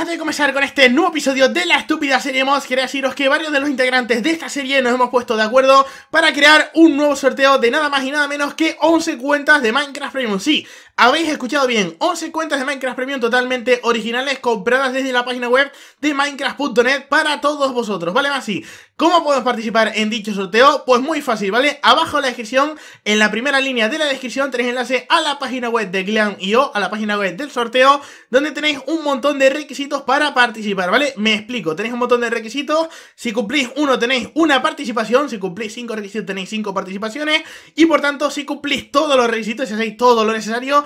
antes de comenzar con este nuevo episodio de la estúpida serie Mods, quería deciros que varios de los integrantes de esta serie nos hemos puesto de acuerdo para crear un nuevo sorteo de nada más y nada menos que 11 cuentas de Minecraft Premium. Sí, habéis escuchado bien, 11 cuentas de Minecraft Premium totalmente originales compradas desde la página web de Minecraft.net para todos vosotros, ¿vale? Así, ¿cómo podemos participar en dicho sorteo? Pues muy fácil, ¿vale? Abajo en la descripción, en la primera línea de la descripción tenéis enlace a la página web de Glam.io, a la página web del sorteo, donde tenéis un montón de requisitos para participar, ¿vale? Me explico, tenéis un montón de requisitos, si cumplís uno tenéis una participación, si cumplís cinco requisitos tenéis cinco participaciones, y por tanto, si cumplís todos los requisitos, si hacéis todo lo necesario,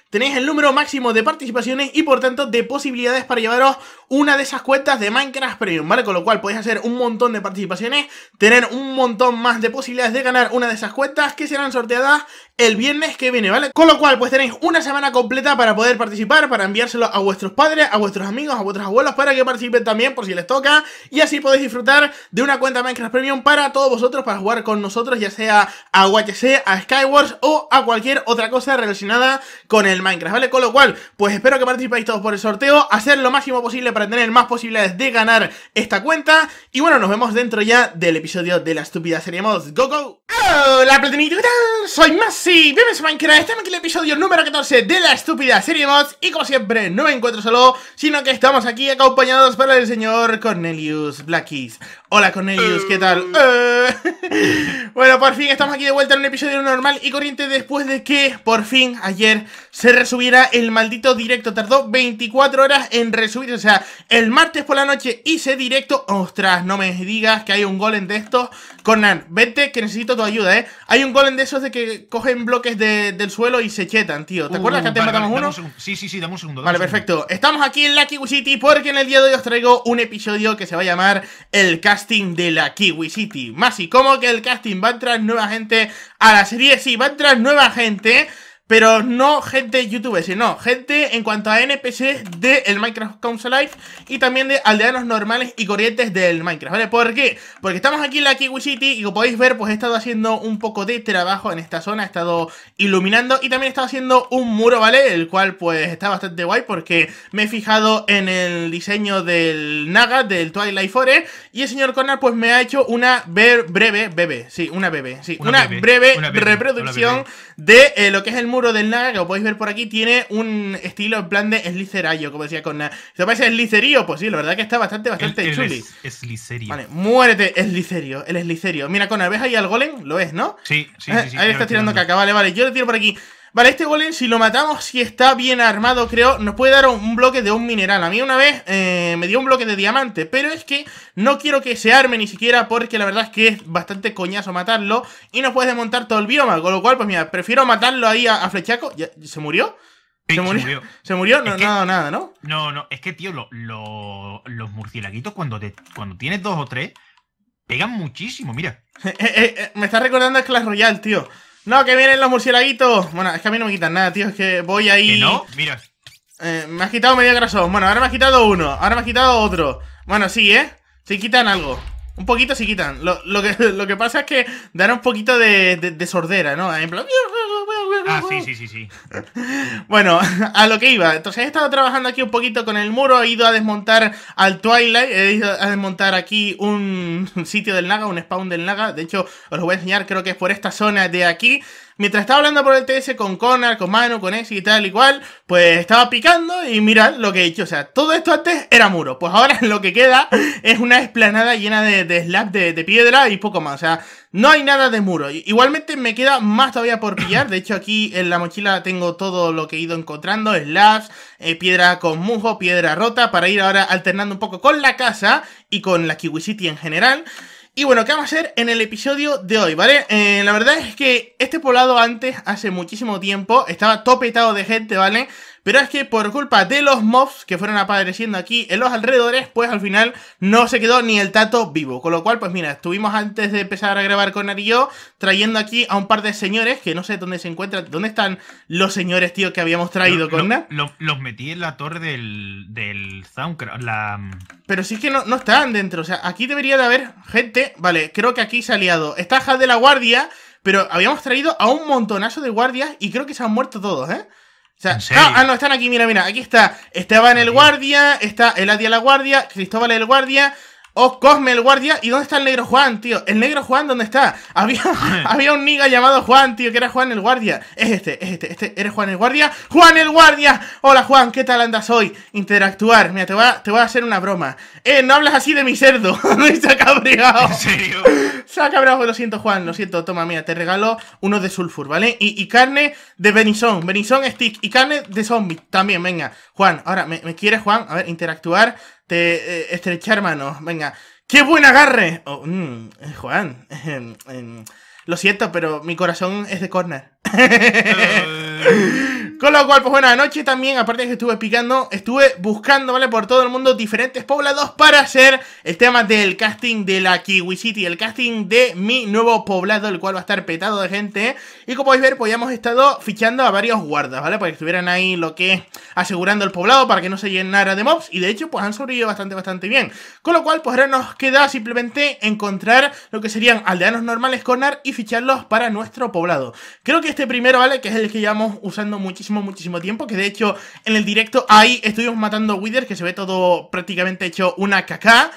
tenéis el número máximo de participaciones y por tanto de posibilidades para llevaros una de esas cuentas de Minecraft Premium, ¿vale? Con lo cual podéis hacer un montón de participaciones, tener un montón más de posibilidades de ganar una de esas cuentas que serán sorteadas el viernes que viene, ¿vale? Con lo cual pues tenéis una semana completa para poder participar, para enviárselo a vuestros padres, a vuestros amigos, a vuestros abuelos, para que participen también por si les toca y así podéis disfrutar de una cuenta Minecraft Premium para todos vosotros, para jugar con nosotros, ya sea a UHC, a Skywars o a cualquier otra cosa relacionada con el Minecraft, ¿vale? Con lo cual, pues espero que participéis todos por el sorteo, hacer lo máximo posible para tener más posibilidades de ganar esta cuenta. Y bueno, nos vemos dentro ya del episodio de la estúpida serie Mods. ¡Go, go! ¡Hola, tal? Soy Masi, bienvenidos a Minecraft, estamos aquí en el episodio número 14 de la estúpida serie Mods. Y como siempre, no me encuentro solo, sino que estamos aquí acompañados por el señor Cornelius Blackies. Hola Cornelius, ¿qué tal? Eh. bueno, por fin estamos aquí de vuelta en un episodio normal y corriente después de que por fin ayer se resubiera el maldito directo. Tardó 24 horas en resubir, o sea, el martes por la noche hice directo. Ostras, no me digas que hay un golem de estos. Conan, vete que necesito tu ayuda, ¿eh? Hay un golem de esos de que cogen bloques del suelo y se chetan, tío. ¿Te acuerdas uh, que antes matamos uno? sí, sí, sí, dame un segundo. vale, perfecto. Estamos aquí en la Kiwi City porque en el día de hoy os traigo un episodio que se va a llamar el casting de la Kiwi City. Más y como que el casting va a entrar nueva gente a la serie, sí, va a entrar nueva gente. Pero no gente YouTube, sino gente en cuanto a NPCs del Minecraft Council Life y también de aldeanos normales y corrientes del Minecraft, ¿vale? ¿Por qué? Porque estamos aquí en la Kiwi City y como podéis ver, pues he estado haciendo un poco de trabajo en esta zona, he estado iluminando y también he estado haciendo un muro, ¿vale? El cual pues está bastante guay porque me he fijado en el diseño del Naga, del Twilight Forest y el señor Connor pues me ha hecho una breve, bebé, sí, una bebé, sí, una, breve reproducción de eh, lo que es el muro del que como podéis ver por aquí, tiene un estilo en plan de slicerayo, como decía con ¿Se parece slicerío? Pues sí, la verdad que está bastante, bastante chuli. Vale, muérete, slicerio, el slicerio. Mira, con ¿ves ahí al golem? Lo es, ¿no? Sí, sí, sí. sí ahí está tirando, caca, vale, vale. Yo le tiro por aquí. Vale, este golem, si lo matamos, si está bien armado, creo, nos puede dar un, bloque de un mineral. A mí una vez eh, me dio un bloque de diamante, pero es que no quiero que se arme ni siquiera porque la verdad es que es bastante coñazo matarlo y no puedes desmontar todo el bioma. Con lo cual, pues mira, prefiero matarlo ahí a, flechaco. ¿Se murió? ¿Se, murió? se murió. ¿Se murió? No, nada, nada, ¿no? No, no, es que, tío, los murcielaguitos cuando, te, cuando tienes dos o tres, pegan muchísimo, mira. Eh, eh, me está recordando a Clash Royale, tío. No, que vienen los murciélaguitos. Bueno, es que a mí no me quitan nada, tío. Es que voy ahí. ¿Que no? Mira. Eh, me has quitado medio grasón. Bueno, ahora me has quitado uno. Ahora me has quitado otro. Bueno, sí, ¿eh? Sí quitan algo. Un poquito sí quitan. Lo, que, lo que pasa es que dan un poquito de, de sordera, ¿no? En plan. Ah, sí, sí, sí, sí. bueno, a lo que iba. Entonces he estado trabajando aquí un poquito con el muro, he ido a desmontar al Twilight, he ido a desmontar aquí un sitio del Naga, un spawn del Naga. De hecho, os lo voy a enseñar, creo que es por esta zona de aquí mientras estaba hablando por el TS con Connor, con Manu, con Exi y tal y cual, pues estaba picando y mirad lo que he hecho. O sea, todo esto antes era muro, pues ahora lo que queda es una esplanada llena de, de slab de, piedra y poco más. O sea, no hay nada de muro. Igualmente me queda más todavía por pillar. De hecho, aquí en la mochila tengo todo lo que he ido encontrando. Slabs, eh, piedra con musgo, piedra rota. Para ir ahora alternando un poco con la casa y con la Kiwi City en general. Y bueno, ¿qué vamos a hacer en el episodio de hoy, vale? Eh, la verdad es que este poblado antes, hace muchísimo tiempo, estaba topetado de gente, ¿vale? Pero es que por culpa de los mobs que fueron apareciendo aquí en los alrededores, pues al final no se quedó ni el tato vivo. Con lo cual, pues mira, estuvimos antes de empezar a grabar con Ari trayendo aquí a un par de señores, que no sé dónde se encuentran, dónde están los señores, tío, que habíamos traído con Los metí en la torre del, del Soundcraft, la... Mm. Pero si es que no, no están dentro, o sea, aquí debería de haber gente, vale, creo que aquí se ha liado. Está de la Guardia, pero habíamos traído a un montonazo de guardias y creo que se han muerto todos, ¿eh? ah, ah, no, están aquí, mira, mira, aquí está Esteban el Guardia, está Eladia la Guardia, Cristóbal el Guardia, Oh, Cosme, el guardia. ¿Y dónde está el negro Juan, tío? ¿El negro Juan dónde está? Había, había un niga llamado Juan, tío, que era Juan el guardia. Es este, es este, este. ¿Eres Juan el guardia? ¡Juan el guardia! Hola, Juan, ¿qué tal andas hoy? Interactuar. Mira, te voy a, te voy a hacer una broma. Eh, no hablas así de mi cerdo. se ha cabreado. ¿En serio? Se ha cabreado. Pues, lo siento, Juan, lo siento. Toma, mira, te regalo uno de sulfur, ¿vale? Y, carne de Benison. Benison stick. Y carne de zombie también, venga. Juan, ahora, ¿me, me quieres, Juan? A ver, interactuar. Eh, estrechar manos. Venga. ¡Qué buen agarre! Oh, mm, eh, Juan, eh, em, em, lo siento, pero mi corazón es de corner. Con lo cual, pues buena noche también, aparte de que estuve picando, estuve buscando, ¿vale? Por todo el mundo diferentes poblados para hacer el tema del casting de la Kiwi City, el casting de mi nuevo poblado, el cual va a estar petado de gente. Y como podéis ver, pues ya hemos estado fichando a varios guardas, ¿vale? Para que estuvieran ahí lo que asegurando el poblado para que no se llenara de mobs. Y de hecho, pues han sobrevivido bastante, bastante bien. Con lo cual, pues ahora nos queda simplemente encontrar lo que serían aldeanos normales con y ficharlos para nuestro poblado. Creo que este primero, ¿vale? Que es el que llevamos usando muchísimo muchísimo, tiempo. Que de hecho, en el directo ahí estuvimos matando a Wither, que se ve todo prácticamente hecho una caca.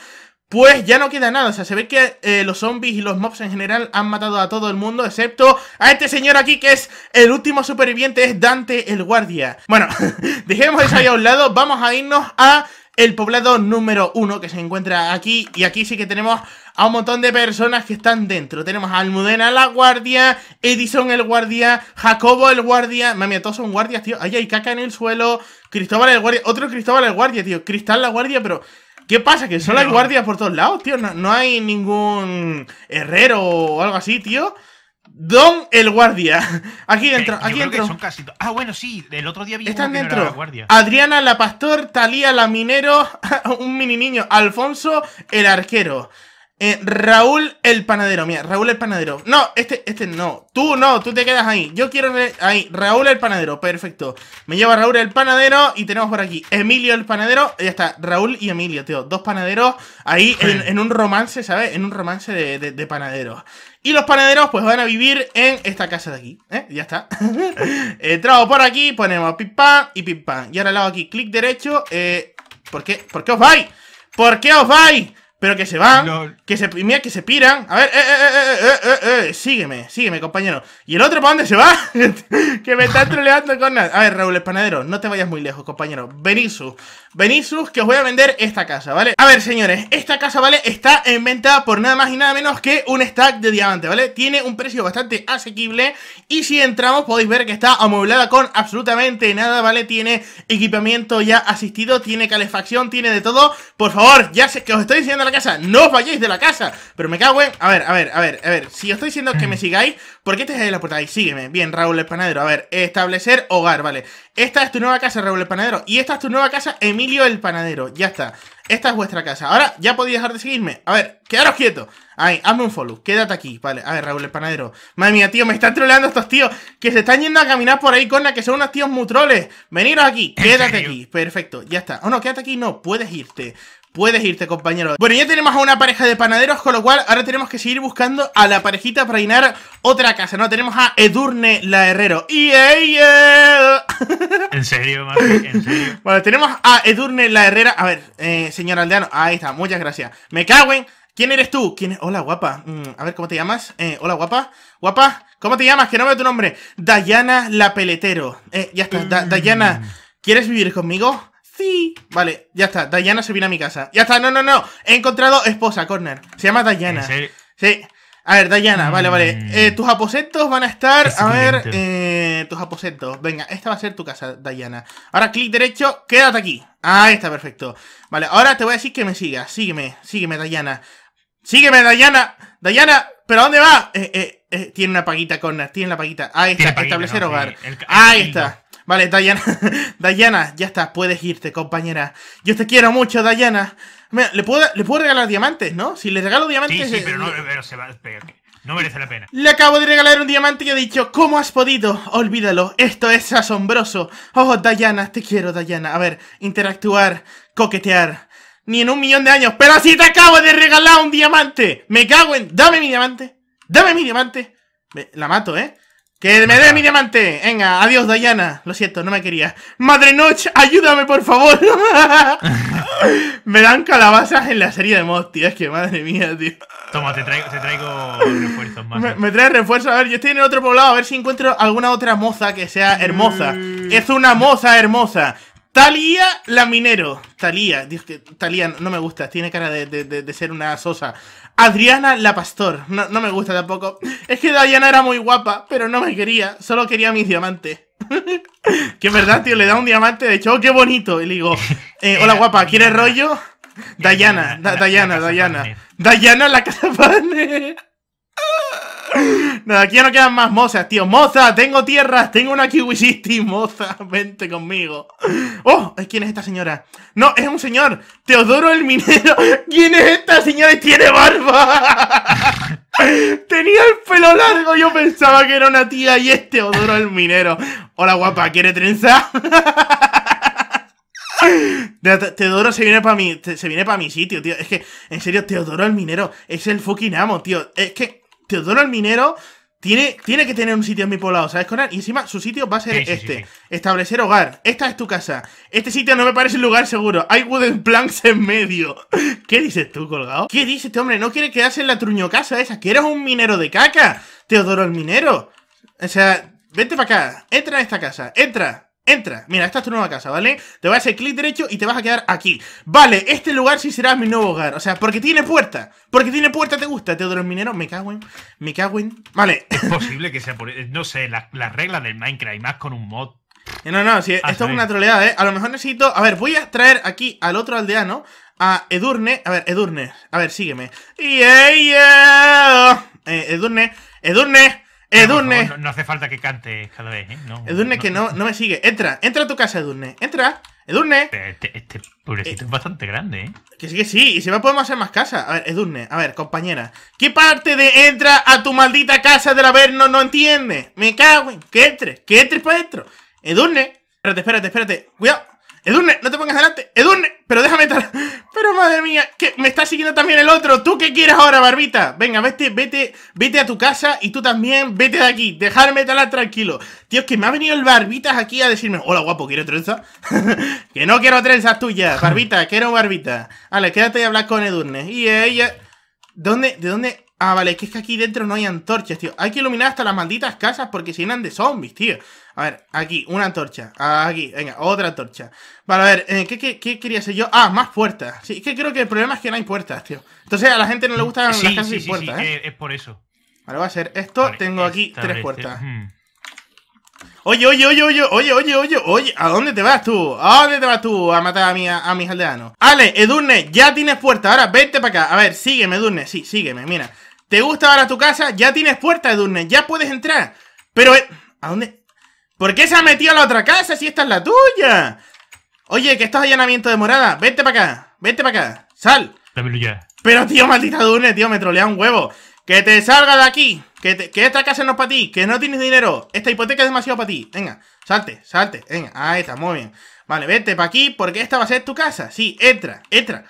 Pues ya no queda nada, o sea, se ve que eh, los zombies y los mobs en general han matado a todo el mundo, excepto a este señor aquí que es el último superviviente, es Dante el guardia. Bueno, dejemos eso ahí a un lado, vamos a irnos a el poblado número uno que se encuentra aquí. Y aquí sí que tenemos a un montón de personas que están dentro. Tenemos a Almudena la guardia, Edison el guardia, Jacobo el guardia. Mami, todos son guardias, tío. Ahí hay caca en el suelo. Cristóbal el guardia. Otro Cristóbal el guardia, tío. Cristal la guardia, pero... ¿Qué pasa? Que son las guardias por todos lados, tío. No, no hay ningún herrero o algo así, tío. Don el guardia. Aquí dentro, aquí ah, bueno, sí, el otro día vi Están dentro. guardia. Adriana la pastor, Talía la minero, un mini niño, Alfonso el arquero. Eh, Raúl el panadero, mira, Raúl el panadero. No, este, este no. Tú no, tú te quedas ahí. Yo quiero ahí. Raúl el panadero, perfecto. Me lleva Raúl el panadero y tenemos por aquí Emilio el panadero. Ya está, Raúl y Emilio, tío. Dos panaderos ahí en, un romance, ¿sabes? En un romance de, panaderos. Y los panaderos pues van a vivir en esta casa de aquí, ¿eh? Ya está. Entramos eh, por aquí, ponemos pip y pipa Y ahora lado aquí clic derecho. Eh, ¿por, qué? ¿Por qué os vais? ¿Por qué os vais? Pero que se va, que se mira, que se piran. A ver, eh eh eh, eh, eh, eh, sígueme, sígueme, compañero. ¿Y el otro para dónde se va? que me está troleando con nada. A ver, Raúl, el panadero, no te vayas muy lejos, compañero. Venisus, sus, que os voy a vender esta casa, ¿vale? A ver, señores, esta casa, ¿vale? Está en venta por nada más y nada menos que un stack de diamante, ¿vale? Tiene un precio bastante asequible. Y si entramos, podéis ver que está amueblada con absolutamente nada, ¿vale? Tiene equipamiento ya asistido, tiene calefacción, tiene de todo. Por favor, ya sé que os estoy diciendo la casa, no os vayáis de la casa. Pero me cago en. A ver, a ver, a ver, a ver. Si os estoy diciendo que me mm. sigáis, ¿por qué te dejáis la puerta ahí? Sígueme. Bien, Raúl el panadero. A ver, establecer hogar, vale. Esta es tu nueva casa, Raúl el panadero. Y esta es tu nueva casa, Emilio el panadero. Ya está. Esta es vuestra casa. Ahora ya podéis dejar de seguirme. A ver, quedaros quietos. Ahí, hazme un follow. Quédate aquí. Vale, a ver, Raúl el panadero. Madre mía, tío, me están troleando estos tíos que se están yendo a caminar por ahí con la que son unos tíos mutroles. Veniros aquí, quédate aquí. Perfecto, ya está. Oh no, quédate aquí, no, puedes irte. Puedes irte, compañero. Bueno, ya tenemos a una pareja de panaderos, con lo cual ahora tenemos que seguir buscando a la parejita para llenar otra casa, ¿no? Tenemos a Edurne la Herrero. ¡Y ¿En serio, madre, ¿En serio? Bueno, tenemos a Edurne la Herrera. A ver, eh, señor aldeano. Ahí está, muchas gracias. Me cago en... ¿Quién eres tú? ¿Quién es? Hola, guapa. Mm, a ver, ¿cómo te llamas? Eh, hola, guapa. Guapa, ¿cómo te llamas? Que no veo tu nombre. Dayana la Peletero. Eh, ya está, mm. Dayana. ¿Quieres vivir conmigo? Sí. Vale, ya está. Diana se viene a mi casa. Ya está, no, no, no. He encontrado esposa, Corner. Se llama Dayana. Sí. A ver, Diana, vale, vale. Mm. Eh, tus aposentos van a estar. a ver, eh, tus aposentos. Venga, esta va a ser tu casa, Diana Ahora clic derecho, quédate aquí. Ahí está, perfecto. Vale, ahora te voy a decir que me sigas. Sígueme, sígueme, Diana Sígueme, Diana, Diana, ¿pero dónde va? Eh, eh, tiene una paguita, Corner, tiene la paguita. Ahí está, establecer hogar. Ahí está. Vale, Dayana, Dayana, ya está, puedes irte, compañera. Yo te quiero mucho, Dayana. Mira, ¿le, puedo, le puedo regalar diamantes, ¿no? Si le regalo diamantes... Sí, sí, pero no, eh, se va, pero no merece la pena. Le acabo de regalar un diamante y he dicho, ¿cómo has podido? Olvídalo, esto es asombroso. Oh, Dayana, te quiero, Dayana. A ver, interactuar, coquetear. Ni en un millón de años, pero si te acabo de regalar un diamante. Me cago en... Dame mi diamante. Dame mi diamante. La mato, ¿eh? ¡Que me dé mi diamante! Venga, adiós, Dayana. Lo siento, no me quería. ¡Madre Noche, ayúdame, por favor! me dan calabazas en la serie de mods, tío. Es que madre mía, tío. Toma, te traigo, refuerzos más. Me, trae traes refuerzos. A ver, yo estoy en el otro poblado. A ver si encuentro alguna otra moza que sea hermosa. Mm. Es una moza hermosa. Talía la minero. Talía, que Talía no me gusta, tiene cara de, ser una sosa. Adriana la pastor, no, me gusta tampoco. Es que Dayana era muy guapa, pero no me quería, solo quería mis diamantes. que es verdad, tío, le da un diamante de hecho, oh, qué bonito. Y le digo, eh, hola guapa, ¿quieres rollo? Dayana, Dayana, Dayana. Dayana la casa No, aquí ya no quedan más mozas, tío. Moza, tengo tierras, tengo una city, moza, vente conmigo. Oh, ¿quién es esta señora? No, es un señor, Teodoro el Minero. ¿Quién es esta señora? Y tiene barba. Tenía el pelo largo, yo pensaba que era una tía y es Teodoro el Minero. Hola, guapa, ¿quiere trenza? Teodoro se viene para mi, se viene para mi sitio, tío. Es que, en serio, Teodoro el Minero es el fucking amo, tío. Es que Teodoro el Minero tiene, tiene, que tener un sitio en mi poblado, ¿sabes, Conan? Y encima su sitio va a ser este. Establecer hogar. Esta es tu casa. Este sitio no me parece un lugar seguro. Hay wooden planks en medio. ¿Qué dices tú, colgado? ¿Qué dices este hombre? No quiere quedarse en la truño casa esa. Que eres un minero de caca. Teodoro el minero. O sea, vete para acá. Entra a esta casa. Entra. Entra, mira, esta es tu nueva casa, ¿vale? Te vas a hacer clic derecho y te vas a quedar aquí Vale, este lugar sí será mi nuevo hogar O sea, porque tiene puerta Porque tiene puerta, te gusta, Teodoro el minero Me cago en, me cago en Vale Es posible que sea por... No sé, las reglas del Minecraft más con un mod eh, No, no, ah, esto es una troleada, ¿eh? A lo mejor necesito... A ver, voy a traer aquí al otro aldeano A Edurne A ver, Edurne A ver, sígueme yeah, eh, Edurne Edurne Edurne. No, hace falta que cante cada vez, ¿eh? No, Edurne que no, no me sigue. Entra, entra a tu casa, Edurne. Entra, Edurne. Este, este, este pobrecito es eh. bastante grande, ¿eh? Que sí, que sí. Y se va podemos hacer más casa. A ver, Edurne, a ver, compañera. ¿Qué parte de entra a tu maldita casa del Averno no entiende? Me cago en. Que entre, que entre para pues adentro. Edurne. Espérate, espérate, espérate. Cuidado. Edurne, no te pongas delante. Edurne, pero déjame talar. Pero madre mía, que me está siguiendo también el otro. ¿Tú qué quieres ahora, Barbita? Venga, vete, vete, vete a tu casa y tú también vete de aquí. Dejarme talar tranquilo. Tío, es que me ha venido el Barbitas aquí a decirme: Hola, guapo, quiero trenza? que no quiero trenzas tuyas, Barbita, quiero Barbita. Vale, quédate y hablar con Edurne. Y ella. ¿Dónde, ¿De dónde? Ah, vale, que es que aquí dentro no hay antorchas, tío. Hay que iluminar hasta las malditas casas porque se llenan de zombies, tío. A ver, aquí, una antorcha. Ah, aquí, venga, otra antorcha. Vale, a ver, eh, ¿qué, quería hacer yo? Ah, más puertas. Sí, es que creo que el problema es que no hay puertas, tío. Entonces a la gente no le gustan las casas sin sí, puertas, ¿eh? ¿eh? Es por eso. Vale, va a ser esto. Tengo aquí tres puertas. Hmm. Oye, oye, oye, oye, oye, oye, oye, oye, ¿a dónde te vas tú? ¿A dónde te vas tú a matar a, mis aldeanos? Ale, Edurne, ya tienes puerta, ahora vete para acá. A ver, sígueme, Edurne, sí, sígueme, mira. ¿Te gusta ahora tu casa? Ya tienes puerta, de dune ya puedes entrar. Pero, eh, ¿a dónde? ¿Por qué se ha metido a la otra casa si esta es la tuya? Oye, que esto es allanamiento de morada. Vete para acá, vete para acá. Sal. Pero, tío, maldita Edurne, tío, me trolea un huevo. Que te salga de aquí. Que, esta casa no es para ti. Que no tienes dinero. Esta hipoteca es demasiado para ti. Venga, salte, salte. Venga, ahí está, muy bien. Vale, vete para aquí porque esta va a ser tu casa. Sí, entra, entra.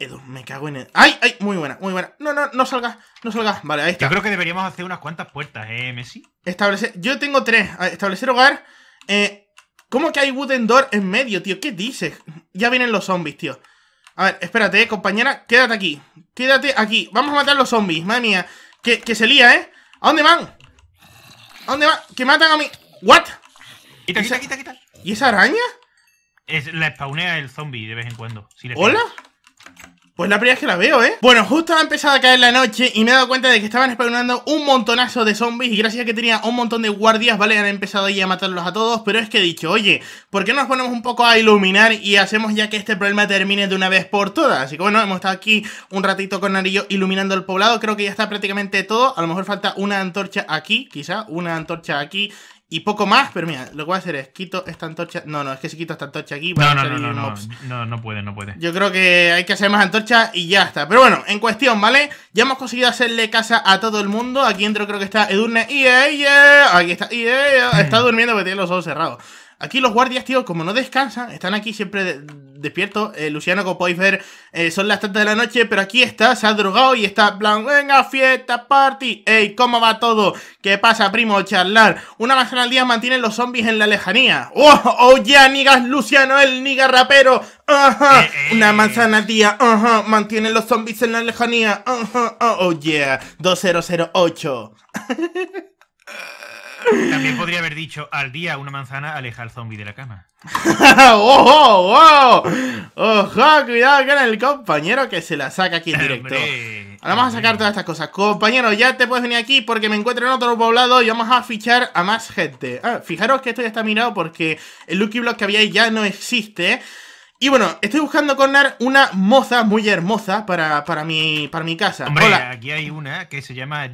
Edu, me cago en el... ¡Ay! ¡Ay! Muy buena, muy buena. No, no, no salgas, no salgas. Vale, ahí está. Yo creo que deberíamos hacer unas cuantas puertas, ¿eh, Messi? Establecer... Yo tengo tres. Establecer hogar. Eh... ¿Cómo que hay wooden door en medio, tío? ¿Qué dices? Ya vienen los zombies, tío. A ver, espérate, eh, compañera. Quédate aquí. Quédate aquí. Vamos a matar los zombies, madre mía. Que, se lía, ¿eh? ¿A dónde van? ¿A dónde van? Que matan a mí. ¿What? Quita, quita, quita, ¿Y esa araña? Es, la spawnea el zombie de vez en cuando. Si ¿Hola? Pues la primera vez que la veo, ¿eh? Bueno, justo ha empezado a caer la noche y me he dado cuenta de que estaban spawnando un montonazo de zombies y gracias a que tenía un montón de guardias, ¿vale? Han empezado ahí a matarlos a todos, pero es que he dicho, oye, ¿por qué no nos ponemos un poco a iluminar y hacemos ya que este problema termine de una vez por todas? Así que bueno, hemos estado aquí un ratito con Narillo iluminando el poblado, creo que ya está prácticamente todo, a lo mejor falta una antorcha aquí, quizá, una antorcha aquí y poco más, pero mira, lo que voy a hacer es quito esta antorcha. No, no, es que si quito esta antorcha aquí va no, no, no, no, no, no puede, no puede. Yo creo que hay que hacer más antorcha y ya está. Pero bueno, en cuestión, ¿vale? Ya hemos conseguido hacerle casa a todo el mundo. Aquí dentro creo que está Edurne. Y ella, aquí está. Y ella, está durmiendo porque tiene los ojos cerrados. Aquí los guardias, tío, como no descansan, están aquí siempre de despierto. Eh, Luciano, como podéis ver, eh, son las 3 de la noche, pero aquí está, se ha drogado y está plan, venga, fiesta, party, ey, ¿cómo va todo? ¿Qué pasa, primo? Charlar. Una manzana al día mantiene los zombies en la lejanía. ¡Oh, oh, yeah, ¡Nigas, Luciano, el niga rapero! Ajá, eh, una manzana al día, ajá, mantiene los zombies en la lejanía, ajá, oh, oh yeah, 2008. También podría haber dicho, al día una manzana aleja al zombie de la cama. ¡Oh, oh, ¡Oh, ojo ojo Cuidado con el compañero que se la saca aquí en directo. Ahora vamos a sacar todas estas cosas. Compañero, ya te puedes venir aquí porque me encuentro en otro poblado y vamos a fichar a más gente. Ah, fijaros que esto ya está mirado porque el Lucky Block que había ya no existe, y bueno, estoy buscando, Cornar, una moza muy hermosa para, para, mi, para mi casa. Hombre, aquí hay una que se llama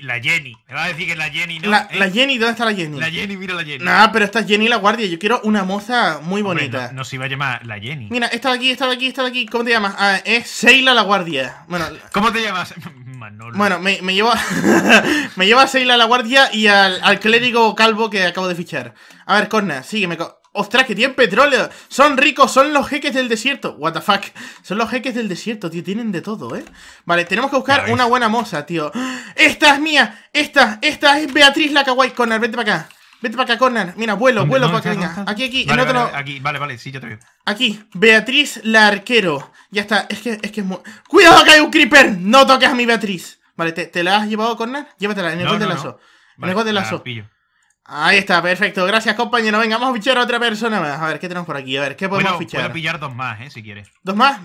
la Jenny. Me vas a decir que es la Jenny, ¿no? ¿eh? La, Jenny, ¿dónde está la Jenny? La Jenny, mira la Jenny. Nah, pero esta es Jenny la guardia. Yo quiero una moza muy bonita. no, se iba a llamar la Jenny. Mira, esta de aquí, esta de aquí, esta de aquí. ¿Cómo te llamas? Ah, es Seila la guardia. Bueno, ¿Cómo te llamas? Manolo. Bueno, me, me llevo, a, me Seila la guardia y al, al, clérigo calvo que acabo de fichar. A ver, Cornar, sígueme. ¡Ostras, que tienen petróleo! ¡Son ricos! ¡Son los jeques del desierto! ¡What the fuck! Son los jeques del desierto, tío. Tienen de todo, ¿eh? Vale, tenemos que buscar una buena moza, tío. ¡Esta es mía! ¡Esta! ¡Esta es Beatriz la Kawaii! Connor, vente para acá. Vete para acá, Connor, Mira, vuelo, vuelo para acá. Venga. Aquí, aquí. Vale, otro... aquí, vale, vale, sí, yo te veo. Aquí, Beatriz la arquero. Ya está, es que es que es muy... ¡Cuidado que hay un creeper! ¡No toques a mi Beatriz! Vale, ¿te, la has llevado, Conan? Llévatela, en el no, gol de lazo. en el gol de lazo. Ahí está, perfecto. Gracias, compañero. Venga, vamos a fichar a otra persona más. A ver, ¿qué tenemos por aquí? A ver, ¿qué podemos fichar? Voy pillar dos más, eh, si quieres. ¿Dos más?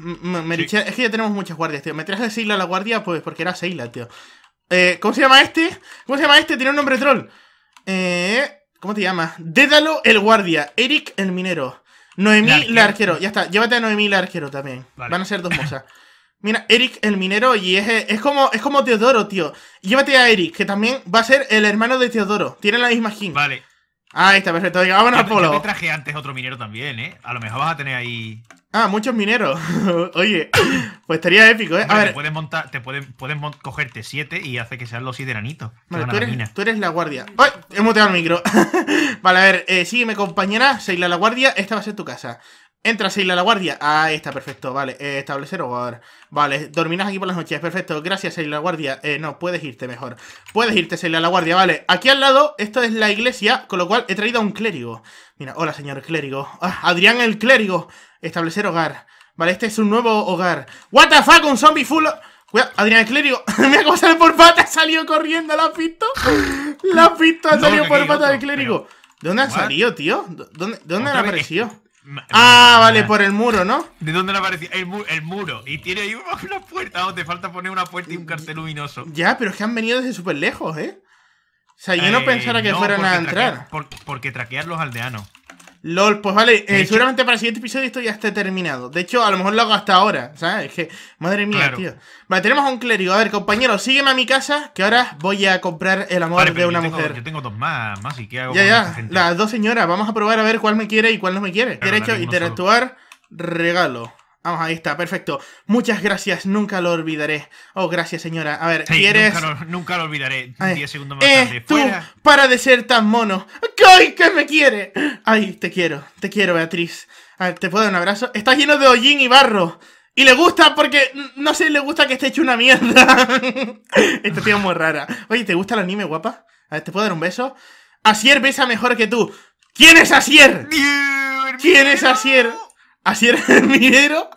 Es que ya tenemos muchas guardias, tío. Me traje Seila a la guardia, pues, porque era Seila, tío. Eh, ¿Cómo se llama este? ¿Cómo se llama este? Tiene un nombre troll. Eh, ¿Cómo te llamas? Dédalo el guardia. Eric el minero. Noemí el arquero. Ya está, llévate a Noemí el arquero también. Van a ser dos mozas. Mira, Eric el minero y es, es, como, es como Teodoro, tío. Llévate a Eric, que también va a ser el hermano de Teodoro. Tiene la misma skin. Vale. Ahí está, perfecto. Vamos vámonos al polo. Yo te traje antes otro minero también, ¿eh? A lo mejor vas a tener ahí... Ah, muchos mineros. Oye, pues estaría épico, ¿eh? A ver. Te puedes montar, te pueden, cogerte siete y hace que sean los siete enanitos. Vale, tú eres, la guardia. ¡Ay! He muteado el micro. vale, a ver, eh, sígueme, compañera. Seis la guardia. Esta va a ser tu casa. Entra en la guardia. Ahí está, perfecto. Vale, eh, establecer hogar. Vale, dormirás aquí por las noches. Perfecto, gracias, a la guardia. Eh, no, puedes irte mejor. Puedes irte, a la guardia. Vale, aquí al lado, esto es la iglesia, con lo cual he traído a un clérigo. Mira, hola, señor clérigo. Ah, Adrián el clérigo. Establecer hogar. Vale, este es un nuevo hogar. What the fuck, un zombie full... Cuidado, Adrián el clérigo. Mira cómo sale por pata. salido corriendo, ¿la has visto? ¿La has visto? Ha salido por pata del clérigo. ¿De dónde ha salido, tío? ¿De dónde, dónde han aparecido? Ah, vale, por el muro, ¿no? ¿De dónde le aparecía? El, muro. Y tiene ahí una puerta. Oh, te falta poner una puerta y un cartel luminoso. Ya, pero es que han venido desde súper lejos, ¿eh? O sea, yo no eh, pensara que fueran a entrar. porque traquear los aldeanos. LOL, pues vale, eh, seguramente para el siguiente episodio esto ya esté terminado. De hecho, a lo mejor lo hago hasta ahora, ¿sabes? que, madre mía, tío. Vale, tenemos a un clérigo. A ver, compañero, sígueme a mi casa, que ahora voy a comprar el amor de una mujer. yo tengo dos más, ¿y qué hago? Ya, ya, las dos señoras. Vamos a probar a ver cuál me quiere y cuál no me quiere. Derecho, interactuar, regalo. Vamos, ahí está, perfecto. Muchas gracias, nunca lo olvidaré. Oh, gracias, señora. A ver, ¿quieres...? Nunca lo, olvidaré. Ay, eh, 10 segundos más eh, tú! ¡Para de ser tan mono! ¡Ay, que me quiere! Ay, te quiero, te quiero, Beatriz. A ver, ¿te puedo dar un abrazo? Está lleno de hollín y barro. Y le gusta porque, no sé, le gusta que esté hecho una mierda. Esta tía es muy rara. Oye, ¿te gusta el anime, guapa? A ver, ¿te puedo dar un beso? Asier besa mejor que tú. ¿Quién es Asier? ¿Quién es Asier? ¿Asier Minero?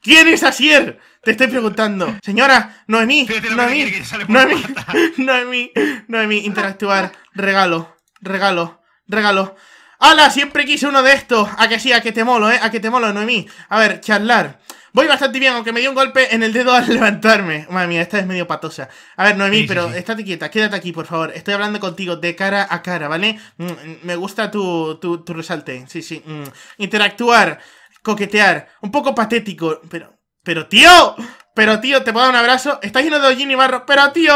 ¿Quién es Asier? Te estoy preguntando. Señora, Noemí, Noemí, Noemí, Noemí, Noemí, interactuar. Regalo, regalo, regalo. ¡Hala! Siempre quise uno de estos. A que sí, a que te molo, ¿eh? A que te molo, Noemí. A ver, charlar. Voy bastante bien, aunque me dio un golpe en el dedo al levantarme. Madre mía, esta es medio patosa. A ver, Noemí, pero está estate quieta, quédate aquí, por favor. Estoy hablando contigo de cara a cara, ¿vale? Mm, me gusta tu, resalte. Sí, sí. Mm. Interactuar, coquetear. Un poco patético, pero... ¡Pero tío! Pero tío, te puedo dar un abrazo. Está lleno de hollín y barro. Pero tío,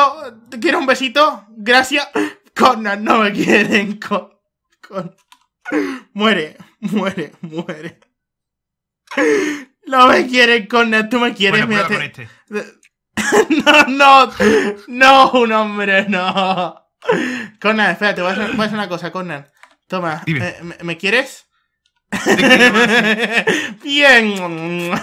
¿te quiero un besito? Gracias. Conan, no me quieren. Con... Muere, muere, muere. No me quieres, Conan! tú me quieres. mira, no, no, no, un hombre, no. Conan, espérate, voy a hacer, una cosa, Conan. Toma, me, quieres? Bien.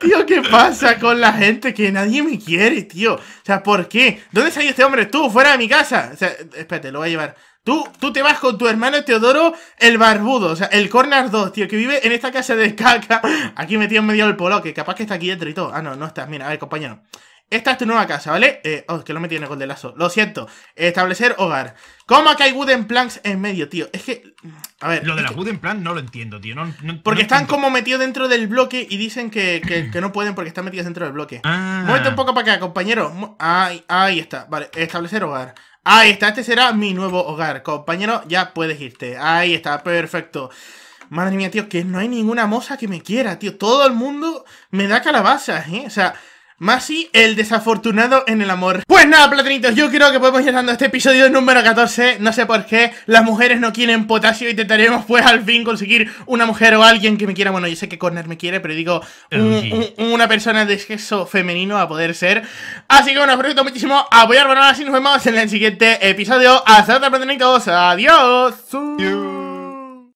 tío, ¿qué pasa con la gente? Que nadie me quiere, tío. O sea, ¿por qué? ¿Dónde salió este hombre? Tú, fuera de mi casa. O sea, espérate, lo voy a llevar. Tú, tú te vas con tu hermano Teodoro, el barbudo, o sea, el Corner 2, tío, que vive en esta casa de caca. Aquí metido en medio del polo, que capaz que está aquí dentro y todo. Ah, no, no está, Mira, a ver, compañero. Esta es tu nueva casa, ¿vale? Eh, oh, que lo metí en el gol de lazo. Lo siento. Establecer hogar. ¿Cómo que hay wooden planks en medio, tío? Es que. Mm, a ver. Lo de las wooden planks no lo entiendo, tío. porque están como metidos dentro del bloque y dicen que, no pueden porque están metidos dentro del bloque. Ah. un poco para acá, compañero. ahí está. Vale, establecer hogar. Ahí está, este será mi nuevo hogar. Compañero, ya puedes irte. Ahí está, perfecto. Madre mía, tío, que no hay ninguna moza que me quiera, tío. Todo el mundo me da calabazas, ¿eh? O sea, Masi, el desafortunado en el amor. Pues nada, platinitos, yo creo que podemos ir dando este episodio número 14. No sé por qué las mujeres no quieren potasio. y Intentaremos, pues, al fin conseguir una mujer o alguien que me quiera. Bueno, yo sé que Corner me quiere, pero digo, una persona de sexo femenino a poder ser. Así que bueno, os muchísimo apoyar. Bueno, ahora nos vemos en el siguiente episodio. Hasta otra, platinitos. Adiós.